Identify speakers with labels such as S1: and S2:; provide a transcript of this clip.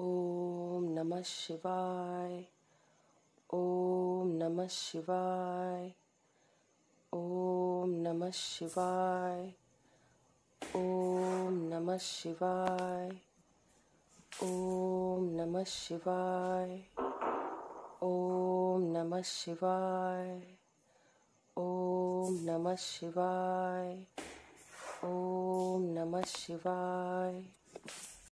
S1: Om Namah Shivaya. Om Namah Shivaya. Om Namah Shivaya. Om Namah Shivaya. Om Namah Shivaya. Om Namah Shivaya. Om Namah Shivaya. Om Namah Shivaya.